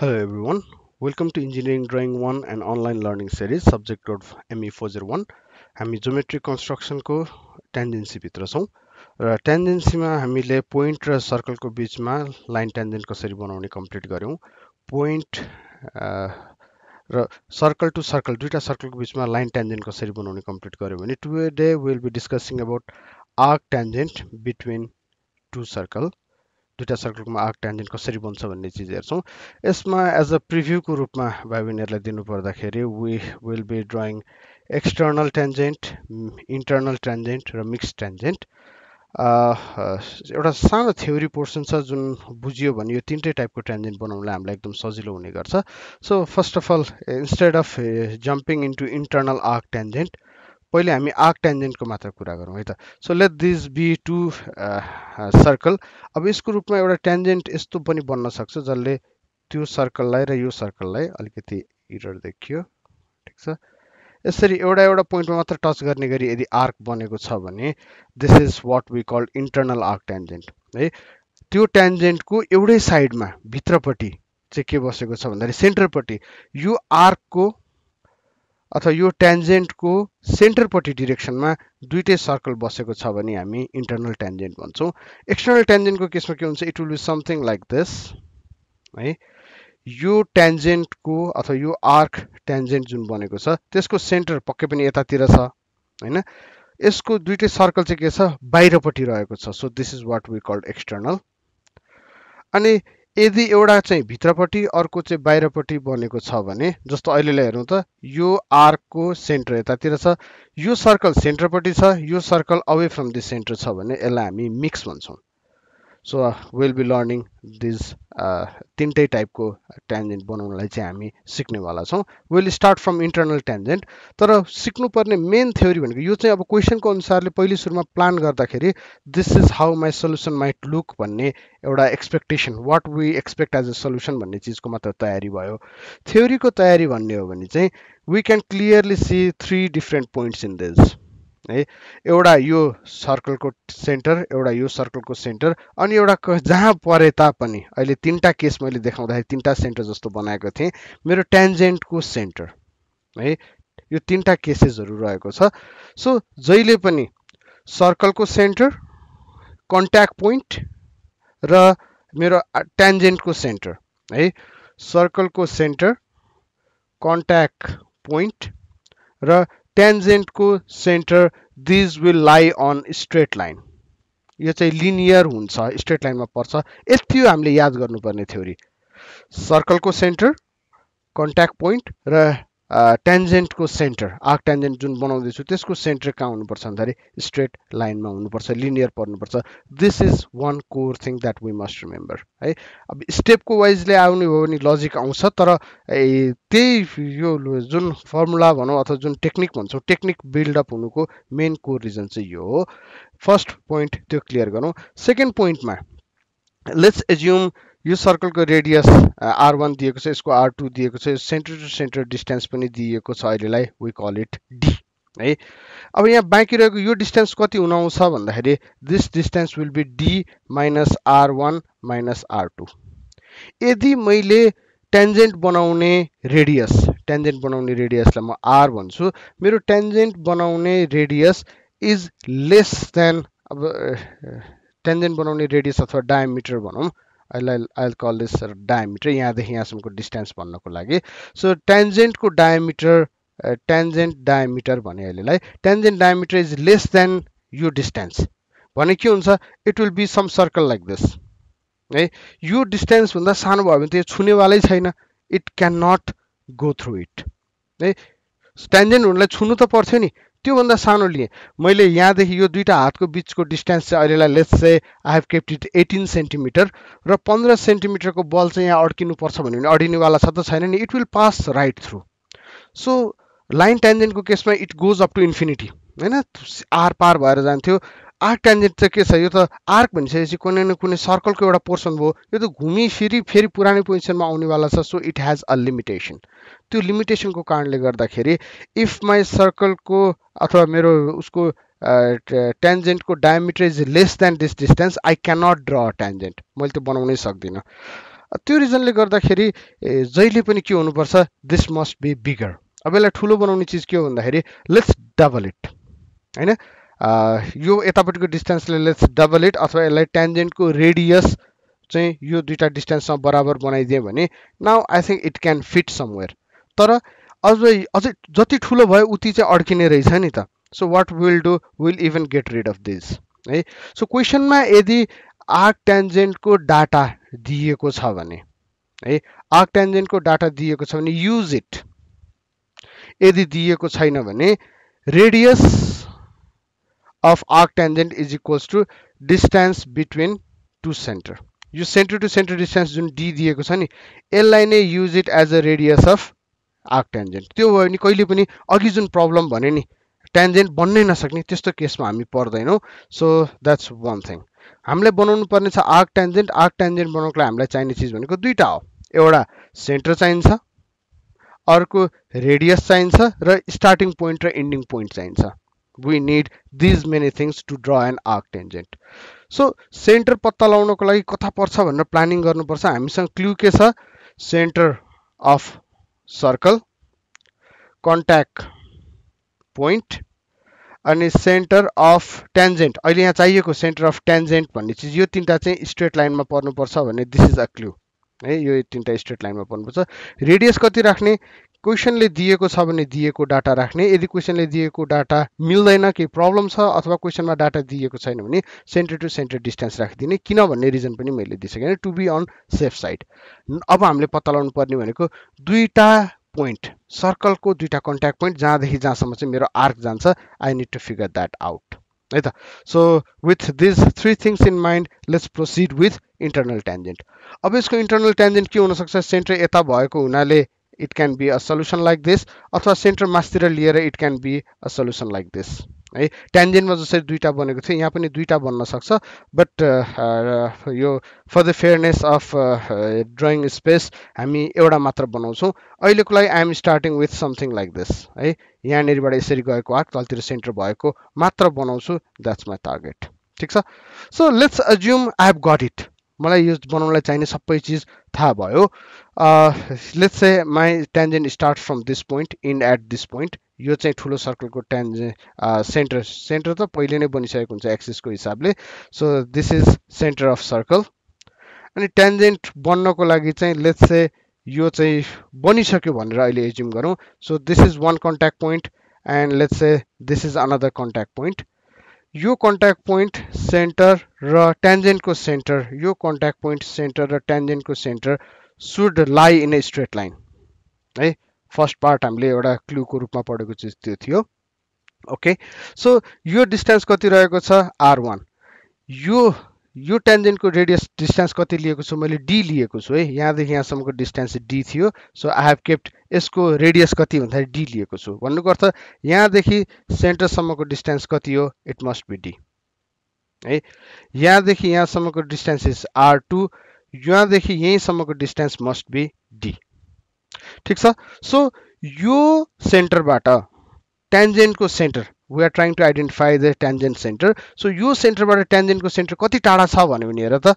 Hello everyone, welcome to Engineering Drawing 1 and Online Learning Series, subject code ME401 हामी geometric कन्स्ट्रक्सनको ट्यान्जेन्सीभित्र छौँ र ट्यान्जेन्सीमा हामीले point र सर्कलको बिचमा लाइन ट्यान्जेन्ट कसरी बनाउने कम्प्लिट गऱ्यौँ पोइन्ट र सर्कल टु सर्कल दुईवटा सर्कलको बिचमा लाइन ट्यान्जेन्ट कसरी बनाउने कम्प्लिट गऱ्यौँ भने today will be discussing about arc tangent between two circle दुइटा सर्कलमा आर्क ट्यान्जेन्ट कसरी बन्छ भन्ने चिज हेर्छौँ यसमा एज अ प्रिभ्यूको रूपमा भाइ बहिनीहरूलाई दिनुपर्दाखेरि we will be drawing external tangent internal tangent र मिक्स ट्यान्जेन्ट एउटा सानो थ्योरी पोर्सन छ जुन बुझियो भने यो तिनटै टाइपको ट्यान्जेन्ट बनाउनलाई हामीलाई एकदम सजिलो हुने गर्छ so first of all instead of jumping into internal arc tangent पहिले हामी आर्क ट्यान्जेन्टको मात्र कुरा गरौँ है त so let this be two circle अब यसको रूपमा एउटा ट्यान्जेन्ट यस्तो पनि बन्न सक्छ जसले त्यो सर्कललाई र यो सर्कललाई अलिकति इरर देखियो ठिक छ यसरी एउटा एउटा पोइन्टमा मात्र टच गर्ने गरी यदि आर्क बनेको छ भने this is what we call internal arc tangent है त्यो ट्यान्जेन्टको एउटै साइडमा भित्रपट्टि चाहिँ के बसेको छ भन्दाखेरि सेन्टरपट्टि यो आर्कको अथवा यो ट्यान्जेन्टको सेन्टरपट्टि डिरेक्सनमा दुइटै सर्कल बसेको छ भने हामी इन्टर्नल ट्यान्जेन्ट भन्छौँ एक्सटर्नल ट्यान्जेन्टको केसमा के हुन्छ it will be something like this है यो ट्यान्जेन्टको अथवा यो आर्क ट्यान्जेन्ट जुन बनेको छ त्यसको सेन्टर पक्कै पनि यतातिर छ होइन यसको दुइटै सर्कल चाहिँ के छ बाहिरपट्टि रहेको छ so this is what we called external अनि यदि एउटा चाहिँ भित्रपट्टि अर्को चाहिँ बाहिरपट्टि बनेको छ भने जस्तो अहिलेलाई हेरौँ त यो आर्कको सेन्टर यतातिर छ यो सर्कल सेन्टरपट्टि छ यो circle away from the centre छ भने यसलाई हामी मिक्स भन्छौँ so will be learning these तिनटै टाइपको ट्यान्जेन्ट बनाउनलाई चाहिँ हामी सिक्नेवाला छौँ will start from internal tangent तर सिक्नुपर्ने मेन थ्योरी भनेको यो चाहिँ अब क्वेसनको अनुसारले पहिले सुरुमा प्लान गर्दाखेरि this is how my solution might look भन्ने एउटा expectation what we expect as a solution भन्ने चिजको मात्र तयारी भयो थ्योरीको तयारी भन्ने हो भने चाहिँ we can clearly see three different points in this है एउटा यो सर्कलको सेन्टर एउटा यो सर्कलको सेन्टर अनि एउटा जहाँ परे तापनि अहिले तिनवटा केस मैले देखाउँदाखेरि तिनवटा सेन्टर जस्तो बनाएको थिएँ मेरो ट्यान्जेन्टको सेन्टर है यो तिनवटा केसेसहरू रहेको छ सो जहिले पनि सर्कलको सेन्टर कन्ट्याक्ट पोइन्ट र मेरो ट्यान्जेन्टको सेन्टर है सर्कलको सेन्टर कन्ट्याक्ट पोइन्ट र को centre this will lie on straight line यो चाहिँ लिनियर हुन्छ स्ट्रेट लाइनमा पर्छ यति हो हामीले याद गर्नुपर्ने थ्योरी सर्कलको सेन्टर कन्ट्याक्ट पोइन्ट र टेन्जेन्टको सेन्टर आर्क ट्यान्जेन्ट जुन बनाउँदैछु त्यसको सेन्टर कहाँ हुनुपर्छ भन्दाखेरि स्ट्रेट लाइनमा हुनुपर्छ लिनियर पर्नुपर्छ this is one core thing that we must remember है अब स्टेपको वाइजले आउने हो भने लजिक आउँछ तर त्यही यो जुन फर्मुला भनौँ अथवा जुन टेक्निक भन्छौँ टेक्निक बिल्डअप हुनुको मेन कोर रिजन चाहिँ यो हो फर्स्ट पोइन्ट त्यो क्लियर गरौँ सेकेन्ड पोइन्टमा लेट्स एज्युम यो सर्कलको रेडियस आर वान दिएको छ यसको आर टू दिएको छ सेन्टर टु सेन्टर डिस्टेन्स पनि दिएको छ अहिलेलाई वी कल इट डी है अब यहाँ बाँकी रहेको यो डिस्टेन्स कति हुन आउँछ भन्दाखेरि this distance will be D minus R one minus R two यदि मैले टेन्जेन्ट बनाउने रेडियस टेन्जेन्ट बनाउने रेडियसलाई म आर भन्छु मेरो टेन्जेन्ट बनाउने रेडियस इज लेस देन अब टेन्जेन्ट बनाउने रेडियस अथवा डायमिटर भनौँ यसलाई आइल कल दिस डायमिटर यहाँदेखि यहाँसम्मको डिस्टेन्स भन्नको लागि सो ट्यान्जेन्टको डायमिटर ट्यान्जेन्ट डायमिटर भने अहिलेलाई tangent diameter is less than यो डिस्टेन्स भने के हुन्छ it will be some circle like this है यो डिस्टेन्सभन्दा सानो भयो भने त यो छुनेवालै छैन it can not go through it है ट्यान्जेन्ट हुनुलाई छुनु त पर्थ्यो नि त्योभन्दा सानो लिएँ मैले यहाँदेखि यो दुईवटा हातको बिचको डिस्टेन्स चाहिँ अहिलेलाई let's say I have kept it eighteen centimetre र पन्ध्र सेन्टिमिटरको बल चाहिँ यहाँ अड्किनुपर्छ भन्यो भने अडिनेवाला छ त छैन नि it will pass right through so line ट्यान्जेन्टको केसमा it goes up to infinity होइन आर पार भएर जान्थ्यो आर्क ट्यान्जेन्ट त के छ यो त आर्क भनिसकेपछि कुनै न कुनै सर्कलको एउटा पोर्सन भयो यो त घुमिफिरी फेरि पुरानै पोजिसनमा आउनेवाला छ so it has a limitation त्यो लिमिटेसनको कारणले गर्दाखेरि इफ माई सर्कलको अथवा मेरो उसको ट्यान्जेन्टको diameter is less than this distance I cannot draw tangent मैले त्यो बनाउनै सक्दिनँ त्यो रिजनले गर्दाखेरि जहिले पनि के हुनुपर्छ दिस मस्ट बी बिगर अब यसलाई ठुलो बनाउने चिज के हो भन्दाखेरि लेट्स डबल इट होइन यो यतापट्टिको डिस्टेन्सले लेट्स डबल इट अथवा यसलाई ट्यान्जेन्टको रेडियस चाहिँ यो दुईवटा डिस्टेन्ससँग बराबर बनाइदियो भने now I think it can fit somewhere तर अझै अझै जति ठुलो भयो उति चाहिँ अड्किने रहेछ नि त so what will do will even get rid of this है सो क्वेसनमा यदि आर्क ट्यान्जेन्टको डाटा दिएको छ भने है आर्क ट्यान्जेन्टको डाटा दिएको छ भने युज इट यदि दिएको छैन भने radius of tangent is equals to distance between two center यो सेन्टर टु सेन्टर डिस्टेन्स जुन d दिएको छ नि यसलाई नै use it as a radius of arc tangent त्यो भयो भने कहिले पनि अघि जुन प्रब्लम भने नि ट्यान्जेन्ट बन्नै नसक्ने त्यस्तो केसमा हामी पर्दैनौँ सो द्याट्स वान थिङ हामीलाई बनाउनु पर्ने छ आर्क ट्यान्जेन्ट आर्क ट्यान्जेन्ट बनाउनको लागि हामीलाई चाहिने चिज भनेको दुईवटा हो एउटा सेन्टर चाहिन्छ अर्को रेडियस चाहिन्छ र स्टार्टिङ पोइन्ट र एन्डिङ पोइन्ट चाहिन्छ we need these many things to draw an arc tangent so centre पत्ता लगाउनको लागि कता पर्छ भनेर प्लानिङ गर्नुपर्छ हामीसँग क्लु के छ centre of circle contact point अनि सेन्टर अफ tangent अहिले यहाँ चाहिएको सेन्टर अफ ट्यान्जेन्ट भन्ने चिज यो तिनवटा चाहिँ स्ट्रेट लाइनमा पर्नुपर्छ भने दिस इज अ क्लु है यो तिनवटा स्ट्रेट लाइनमा पर्नुपर्छ रेडियस कति राख्ने क्वेसनले दिएको छ भने दिएको डाटा राख्ने यदि क्वेसनले दिएको डाटा मिल्दैन केही प्रब्लम छ अथवा क्वेसनमा डाटा दिएको छैन भने सेन्टर टु सेन्टर डिस्टेन्स राखिदिने किन भन्ने रिजन पनि मैले दिइसकेँ to be on safe side अब हामीले पत्ता लगाउनु पर्ने भनेको दुईवटा पोइन्ट सर्कलको दुईवटा कन्ट्याक्ट पोइन्ट जहाँदेखि जहाँसम्म चाहिँ मेरो आर्क जान्छ I need to figure that out है त so with these three things in mind let's proceed with internal tangent अब यसको इन्टरनल ट्यान्जेन्ट के हुनसक्छ सेन्टर यता भएको हुनाले it can be a solution like this अथवा सेन्टर मासतिर लिएर it can be a solution like this है ट्यान्जेन्टमा जसरी दुईवटा बनेको थियो यहाँ पनि दुईवटा बन्न सक्छ बट यो for the fairness of drawing space हामी एउटा मात्र बनाउँछौँ अहिलेको लागि I'm starting with something like this है यहाँनिरबाट यसरी गएको आर्क तलतिर सेन्टर भएको मात्र बनाउँछु द्याट्स माई टार्गेट ठिक छ so let's assume I have got it मलाई यो बनाउनलाई चाहिने सबै चिज थाहा भयो let's say my tangent start from this point in at this point यो चाहिँ ठुलो सर्कलको ट्यान्जे सेन्टर सेन्टर त पहिले नै बनिसकेको हुन्छ एक्सिसको हिसाबले so this is centre of circle अनि ट्यान्जेन्ट बन्नको लागि चाहिँ लेट्स से यो चाहिँ बनिसक्यो भनेर अहिले एज्युम गरौँ so this is one contact point and let's say this is another contact point यो कन्ट्याक्ट पोइन्ट सेन्टर र ट्यान्जेन्टको सेन्टर यो कन्ट्याक्ट पोइन्ट सेन्टर र ट्यान्जेन्टको centre should lie in a straight line है फर्स्ट पार्ट हामीले एउटा क्लुको रूपमा पढेको चिज त्यो थियो ओके सो यो डिस्टेन्स कति रहेको छ आर वान यो यो ट्यान्जेन्टको रेडियस डिस्टेन्स कति लिएको छु मैले डी लिएको छु है यहाँदेखि यहाँसम्मको डिस्टेन्स डी थियो सो आई हेभ केप्ट यसको रेडियस कति भन्दाखेरि डी लिएको छु भन्नुको अर्थ यहाँदेखि सेन्टरसम्मको डिस्टेन्स कति हो इट मस्ट बी डी है यहाँदेखि यहाँसम्मको डिस्टेन्स इज आर टू यहाँदेखि यहीँसम्मको डिस्टेन्स मस्ट बी डी ठिक छ सो यो सेन्टरबाट ट्यान्जेन्टको centre we are trying to identify the tangent centre so यो सेन्टरबाट ट्यान्जेन्टको सेन्टर कति टाढा छ भन्यो भने हेर त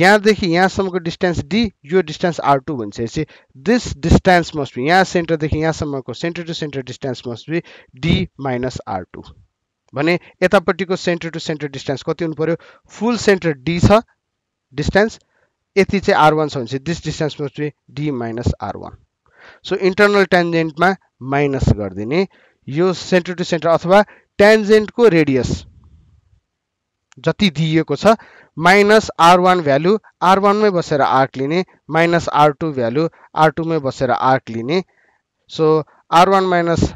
यहाँदेखि यहाँसम्मको डिस्टेन्स डी यो डिस्टेन्स आर टू भनिसकेपछि दिस डिस्टेन्स मस्ट बी यहाँ सेन्टरदेखि यहाँसम्मको centre to centre distance must be D minus R two भने यतापट्टिको सेन्टर टु सेन्टर डिस्टेन्स कति हुनु पऱ्यो फुल सेन्टर डी छ डिस्टेन्स यति चाहिँ आर वान छ भने चाहिँ this distance must be D minus R one so internal टेन्जेन्टमा माइनस गरिदिने यो सेंटर टू सेंटर अथवा को रेडियस जति दिएको छ minus R one value R वनमें बसर आर्क लिने minus R two value R टूमै बसर आर्क लिने so R one minus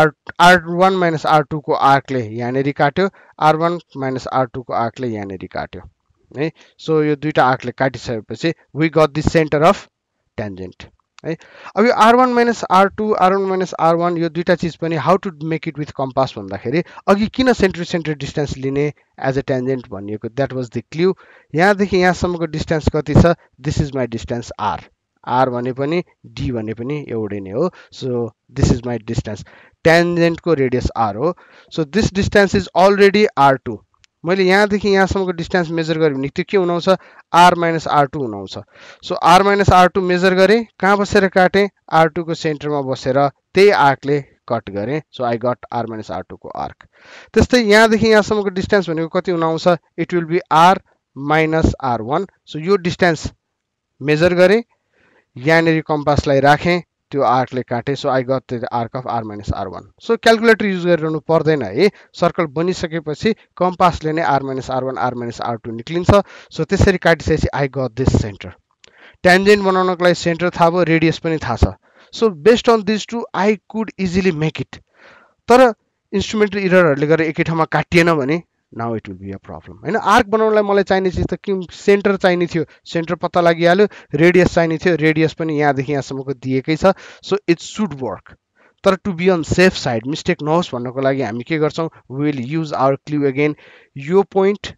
R R one minus R two arc ले यहाँ काट्यो R one minus R two arc ले यहाँ काट्यो हाई सो यो दुईवटा आर्कले काटिसकेपछि we got centre of tangent है अब यो R one minus R two R one minus R one यो दुईवटा चिज पनि how to make it with compass भन्दाखेरि अघि किन सेन्ट्री सेन्ट्री डिस्टेन्स लिने एज अ ट्यान्जेन्ट भनिएको द्याट वाज द क्ल्यु यहाँदेखि यहाँसम्मको डिस्टेन्स कति छ this is my distance R R भने पनि डी भने पनि एउटै नै हो so this is my distance ट्यान्जेन्टको रेडियस आर हो so this distance is already R two मैले यहाँदेखि यहाँसम्मको डिस्टेन्स मेजर गरेँ भने त्यो के हुनुहुन्छ आर माइनस आर टू हुनुहुन्छ so R minus R two measure गरेँ कहाँ बसेर काटेँ आर टूको सेन्टरमा बसेर त्यही आर्कले कट गरेँ so I got R minus R टूको आर्क त्यस्तै यहाँदेखि यहाँसम्मको डिस्टेन्स भनेको कति हुन it will be R minus R one so यो डिस्टेन्स मेजर गरेँ यहाँनिर कम्पासलाई राखेँ त्यो आर्कले काटेँ so I got the arc of R minus R one so calculator use गरिरहनु पर्दैन है सर्कल बनिसकेपछि कम्पासले नै R minus R one R minus R two निक्लिन्छ सो त्यसरी काटिसकेपछि I got this centre tangent बनाउनको लागि सेन्टर थाहा भयो रेडियस पनि थाहा छ so best on this two I could easily make it तर इन्स्ट्रुमेन्टल इररहरूले गरेर एकै ठाउँमा काटिएन भने now it will be a problem. And arc banana mala Chinese is the kim center Chinese center patalagialu radius Chinese radius pani yadi hiasamoko diakesa. So it should work. Tar to be on safe side, mistake knows one okolagi amiki garson will use our clue again. Your point,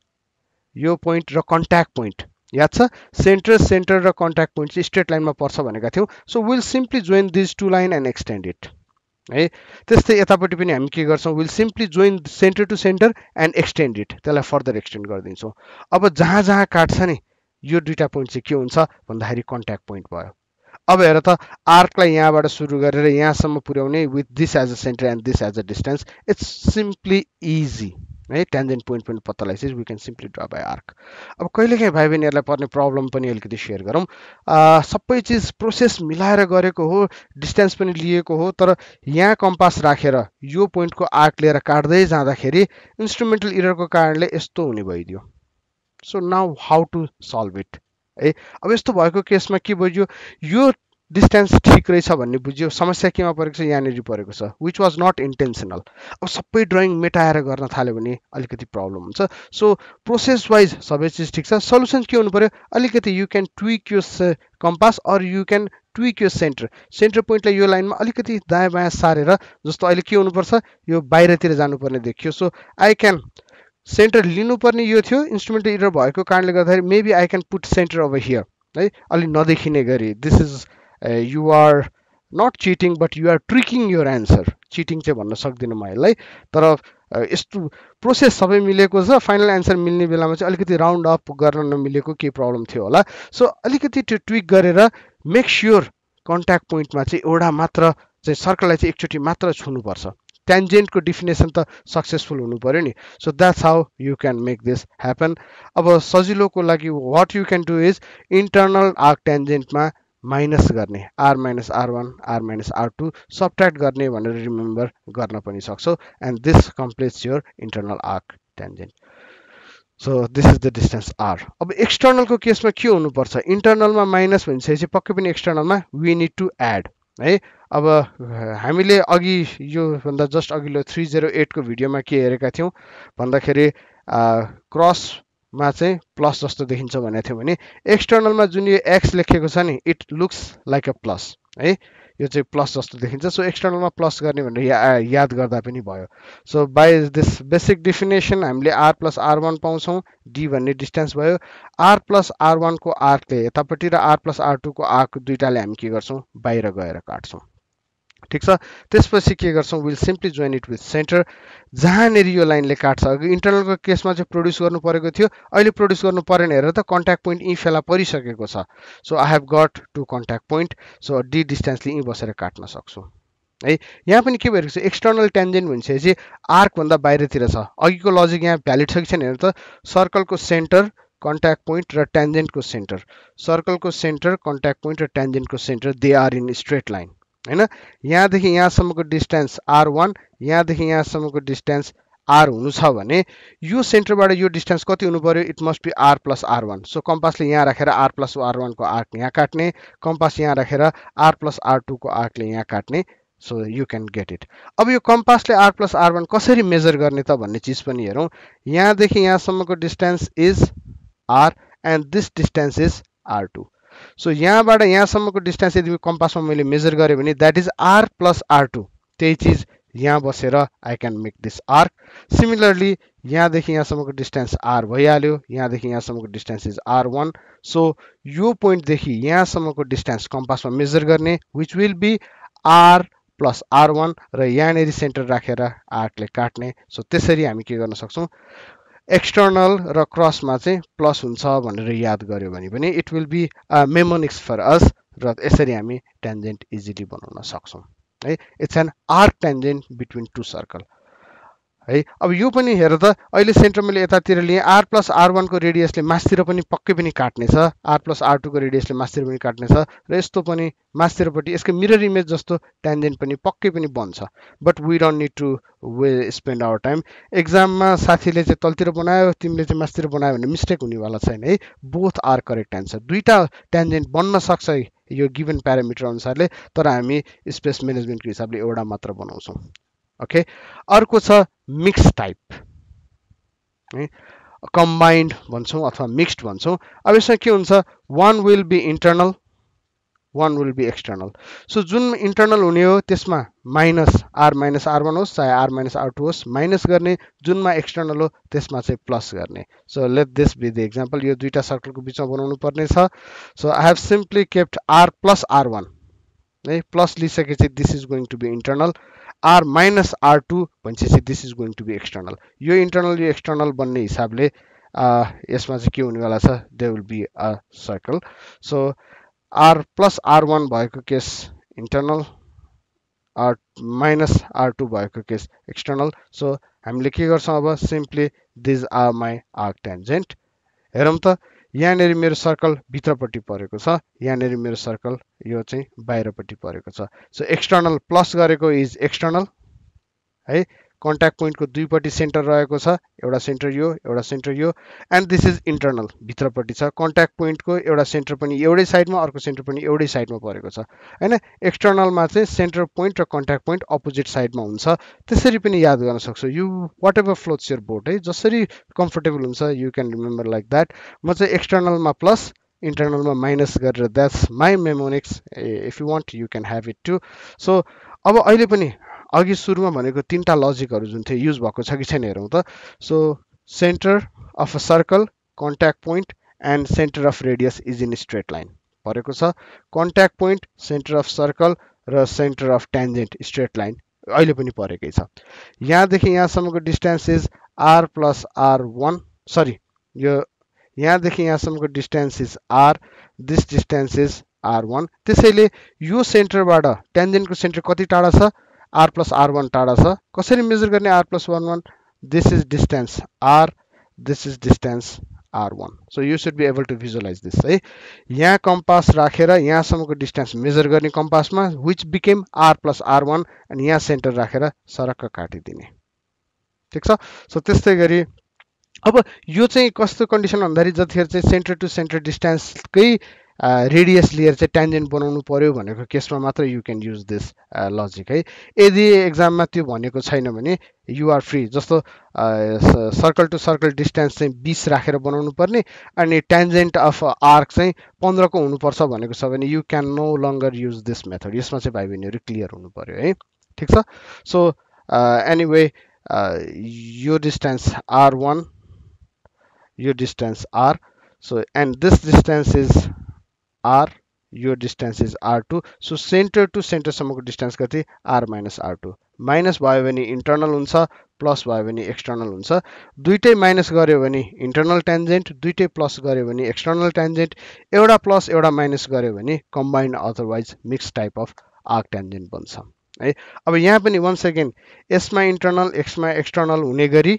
your point, or contact point. Yatsa center, center, or contact point, straight line ma porsa So we'll simply join these two line and extend it. है त्यस्तै यतापट्टि पनि हामी के गर्छौँ will simply join centre to centre and extend it त्यसलाई further extend गरिदिन्छौँ अब जहाँ जहाँ काट्छ नि यो दुइटा पोइन्ट चाहिँ के हुन्छ भन्दाखेरि कन्ट्याक्ट पोइन्ट भयो अब हेर त आर्कलाई यहाँबाट सुरु गरेर यहाँसम्म पुर्याउने with this as a centre and this as a distance it's simply easy है ट्यान्जेन्ट पोइन्ट पनि पत्ता चाहिँ we can simply draw by arc अब कहिलेकाहीँ भाइ बहिनीहरूलाई पर्ने प्रब्लम पनि अलिकति सेयर गरौँ सबै चिज प्रोसेस मिलाएर गरेको हो डिस्टेन्स पनि लिएको हो तर यहाँ कम्पास राखेर यो पोइन्टको आर्क लिएर काट्दै जाँदाखेरि इन्स्ट्रुमेन्टल इरको कारणले यस्तो हुने भइदियो so now how to solve it है अब यस्तो भएको केसमा के भयो यो डिस्टेन्स ठिक रहेछ भन्ने बुझ्यो समस्या केमा परेको छ यहाँनिर परेको छ विच वाज नट इन्टेन्सनल अब सबै ड्रइङ मेटाएर गर्न थाल्यो भने अलिकति प्रब्लम हुन्छ सो प्रोसेस वाइज सबै चिज ठिक छ सल्युसन के हुनु पऱ्यो अलिकति यु क्यान ट्विक यो compass or you can tweak यो सेन्टर सेन्टर पोइन्टलाई यो लाइनमा अलिकति दायाँ बायाँ सारेर जस्तो अहिले के हुनुपर्छ यो बाहिरतिर जानुपर्ने देखियो सो आई क्यान सेन्टर लिनुपर्ने यो थियो इन्स्ट्रुमेन्ट इरर भएको कारणले गर्दाखेरि maybe I can put centre अब हियर है अलि नदेखिने गरी this is you are not cheating but you're tricking your answer cheating चाहिँ भन्न सक्दिनँ म यसलाई तर uh, यस्तो प्रोसेस सबै मिलेको छ फाइनल एन्सर मिल्ने बेलामा चाहिँ अलिकति राउन्ड अप गर्न नमिलेको केही प्रब्लम थियो होला सो अलिकति त्यो ट्विक गरेर मेक स्योर कन्ट्याक्ट पोइन्टमा चाहिँ एउटा मात्र चाहिँ सर्कललाई चाहिँ एकचोटि मात्र छुनुपर्छ ट्यान्जेन्टको डिफिनेसन त सक्सेसफुल हुनु पऱ्यो नि so that's how you can make this happen अब सजिलोको लागि what you can do is internal arc ट्यान्जेन्टमा माइनस गर्ने R minus R one R minus R two subtract गर्ने भनेर रिमेम्बर गर्न पनि सक्छौ and this completes your internal arc tangent so this is the distance R अब एक्सटर्नलको केसमा के हुनुपर्छ इन्टर्नलमा माइनस भनिसकेपछि पक्कै पनि एक्सटर्नलमा वी निड टु एड है अब हामीले अघि योभन्दा जस्ट अघिल्लो थ्री जेरो एटको भिडियोमा के हेरेका थियौँ भन्दाखेरि क्रस मा चाहिँ प्लस जस्तो देखिन्छ भनेको थियो भने एक्सटर्नलमा जुन यो एक्स लेखेको छ नि it looks like a plus है यो चाहिँ प्लस जस्तो देखिन्छ सो एक्सटर्नलमा प्लस गर्ने भनेर या याद गर्दा पनि भयो so by this basic definition हामीले आर प्लस आर वान पाउँछौँ डी भन्ने डिस्टेन्स भयो आर प्लस आर वानको आर्कले यतापट्टि र आर प्लस आर टूको आर्क दुइटाले हामी के गर्छौँ बाहिर गएर काट्छौँ ठिक छ त्यसपछि के गर्छौँ will simply join it with centre जहाँनिर यो लाइनले काट्छ अघि इन्टरनलको केसमा चाहिँ प्रड्युस गर्नु परेको थियो अहिले प्रड्युस गर्नु परेन हेरेर त कन्ट्याक्ट पोइन्ट यहीँ फेला परिसकेको छ so I have got two contact point so D डिस्टेन्सले यहीँ बसेर काट्न सक्छु है यहाँ पनि के भइरहेको छ एक्सटर्नल ट्यान्जेन्ट भनिसकेपछि आर्कभन्दा बाहिरतिर छ अघिको लजिक यहाँ भ्यालिड छ कि छैन हेर्नु त सर्कलको सेन्टर कन्ट्याक्ट पोइन्ट र ट्यान्जेन्टको सेन्टर सर्कलको सेन्टर कन्ट्याक्ट पोइन्ट र ट्यान्जेन्टको centre they are in straight line होइन यहाँदेखि यहाँसम्मको डिस्टेन्स आर वान यहाँदेखि यहाँसम्मको डिस्टेन्स आर हुनु छ भने यो सेन्टरबाट यो डिस्टेन्स कति हुनु पऱ्यो it must be R plus R one so कम्पासले यहाँ राखेर आर प्लस आर वानको आर्क यहाँ काट्ने कम्पास यहाँ राखेर आर प्लस आर टूको आर्कले यहाँ काट्ने so you can get it अब यो कम्पासले आर प्लस आर वान कसरी मेजर गर्ने त भन्ने चिज पनि हेरौँ यहाँदेखि यहाँसम्मको distance is R and this distance is R two so यहाँबाट यहाँसम्मको डिस्टेन्स यदि कम्पासमा मैले मेजर गरेँ भने that is R plus R two त्यही चिज यहाँ बसेर I can make this arc similarly यहाँदेखि यहाँसम्मको डिस्टेन्स आर भइहाल्यो यहाँदेखि यहाँसम्मको distance is R one so यो पोइन्टदेखि यहाँसम्मको डिस्टेन्स कम्पासमा मेजर गर्ने which will be R plus R one र यहाँनिर सेन्टर राखेर आर्कले काट्ने सो त्यसरी हामी के गर्न सक्छौँ एक्सटर्नल र क्रसमा चाहिँ प्लस हुन्छ भनेर याद गऱ्यो भने पनि it will be mnemonics for us र यसरी हामी ट्यान्जेन्ट इजिली बनाउन सक्छौँ है it's an arc tangent between two circle है अब यो पनि हेर त अहिले सेन्टर यतातिर लिएँ आर प्लस आर वानको रेडियसले मासतिर पनि पक्कै पनि काट्नेछ आर प्लस आर टूको रेडियसले मासतिर पनि काट्नेछ र यस्तो पनि मासतिरपट्टि यसको मिरर इमेज जस्तो ट्यान्जेन्ट पनि पक्कै पनि बन्छ but we don't need to way spend our time एक्जाममा साथीले चाहिँ तलतिर बनायो तिमीले चाहिँ मासतिर बनायो भने मिस्टेक हुनेवाला छैन है बोथ आर करेक्ट एन्सर दुईवटा ट्यान्जेन्ट बन्न सक्छ यो गिभन प्यारामिटर अनुसारले तर हामी स्पेस म्यानेजमेन्टको हिसाबले एउटा मात्र बनाउँछौँ ओके अर्को छ मिक्स टाइप है कम्बाइन्ड भन्छौँ अथवा मिक्स्ड भन्छौँ अब यसमा के हुन्छ one will be internal one will be external so जुन इन्टर्नल हुने हो त्यसमा minus R minus R one होस् चाहे आर माइनस आर टू होस् माइनस गर्ने जुनमा एक्सटर्नल हो त्यसमा चाहिँ प्लस गर्ने so let this be the example यो दुईवटा सर्कलको बिचमा बनाउनु पर्ने छ so I have simply kept R plus R one है प्लस लिइसकेपछि this is going to be internal R minus R two भनेपछि this is going to be external यो इन्टर्नल यो एक्सटर्नल बन्ने हिसाबले यसमा चाहिँ के हुनेवाला छ they will be a circle so R plus R one भएको case internal R minus R two भएको केस एक्सटर्नल सो हामीले के गर्छौँ अब simply these are my R tangent हेरौँ त यहाँनिर मेरो सर्कल भित्रपट्टि परेको छ यहाँनिर मेरो सर्कल यो चाहिँ बाहिरपट्टि परेको छ सो एक्सटर्नल प्लस गरेको इज एक्सटर्नल है कन्ट्याक्ट पोइन्टको दुईपट्टि सेन्टर रहेको छ एउटा सेन्टर यो एउटा सेन्टर यो एन्ड दिस इज इन्टर्नल भित्रपट्टि छ कन्ट्याक्ट पोइन्टको एउटा सेन्टर पनि एउटै साइडमा अर्को सेन्टर पनि एउटै साइडमा परेको छ होइन एक्सटर्नलमा चाहिँ सेन्टर पोइन्ट र कन्ट्याक्ट पोइन्ट अपोजिट साइडमा हुन्छ त्यसरी पनि याद गर्न सक्छु you whatever floats your boat है जसरी कम्फर्टेबल हुन्छ you can remember like that म चाहिँ एक्सटर्नलमा प्लस इन्टर्नलमा माइनस गरेर that's my mnemonics if you want you can have it too so अब अहिले पनि अघि सुरुमा भनेको तिनवटा लजिकहरू जुन थियो युज भएको छ कि छैन हेरौँ त so centre of a circle contact point and centre of radius is in straight line परेको छ contact point centre of circle र centre of tangent straight line अहिले पनि परेकै छ यहाँदेखि यहाँसम्मको distance is R plus R one sorry यो यहाँदेखि यहाँसम्मको distance is R this distance is R one त्यसैले यो सेन्टरबाट ट्यान्जेन्टको सेन्टर कति टाढा छ आर प्लस आर वन टाड़ा कसरी मेजर करने R plus one one this is distance R this is distance R one so you should be able to visualise this हाई यहाँ कंपास कम्पास यहाँसम को डिस्टेन्स मेजर करने कंपास में which became R plus R one अनि यहाँ centre राखे सड़क काटिदिने ठीक सो त्यस्तै गरी अब यह चाहिँ कंडीशन भादा भन्दाखेरि centre to centre to radius लिएर चाहिँ ट्यान्जेन्ट बनाउनु पऱ्यो भनेको केसमा मात्र you can use this logic है यदि एक्जाममा त्यो भनेको छैन भने युआर फ्री जस्तो सर्कल टु सर्कल डिस्टेन्स चाहिँ बिस राखेर बनाउनु पर्ने अनि ट्यान्जेन्ट अफ आर्क चाहिँ पन्ध्रको हुनुपर्छ भनेको छ भने you can no longer use this method यसमा चाहिँ भाइ बहिनीहरू क्लियर हुनु पऱ्यो है ठिक छ सो एनिवे यो डिस्टेन्स आर वान यो distance R so and this distance is R यो distance is R two so centre to सेन्टरसम्मको डिस्टेन्स कति R minus R two minus भयो भने इन्टर्नल हुन्छ प्लस भयो भने एक्सटर्नल हुन्छ दुइटै माइनस गऱ्यो भने इन्टर्नल ट्यान्जेन्ट दुइटै प्लस गऱ्यो भने एक्सटर्नल ट्यान्जेन्ट एउटा प्लस एउटा माइनस गऱ्यो भने combined otherwise mix type of arc tangent बन्छ है अब यहाँ पनि वान सेकेन्ड यसमा इन्टर्नल एक्समा एक्सटर्नल हुने गरी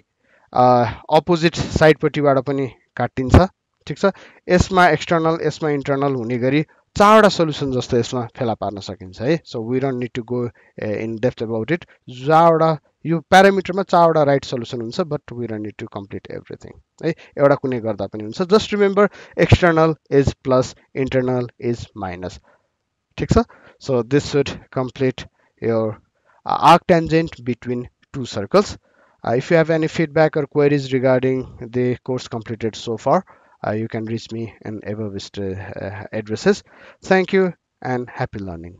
अपोजिट साइडपट्टिबाट पनि काटिन्छ ठीक छ यसमा एक्सटर्नल यसमा इन्टर्नल हुने गरी चारवटा सोल्युसन जस्तो यसमा फेला पार्न सकिन्छ है so we don't need to go in depth about it चारवटा यो प्यारामिटरमा चारवटा राइट सोल्युसन हुन्छ but we don't need to complete everything है एउटा कुनै गर्दा पनि हुन्छ just remember external is plus internal is minus ठिक छ so this should complete your arc tangent between two circles. Uh, if you have any feedback or queries regarding the course completed so far, uh, you can reach me in ever uh, addresses. Thank you and happy learning.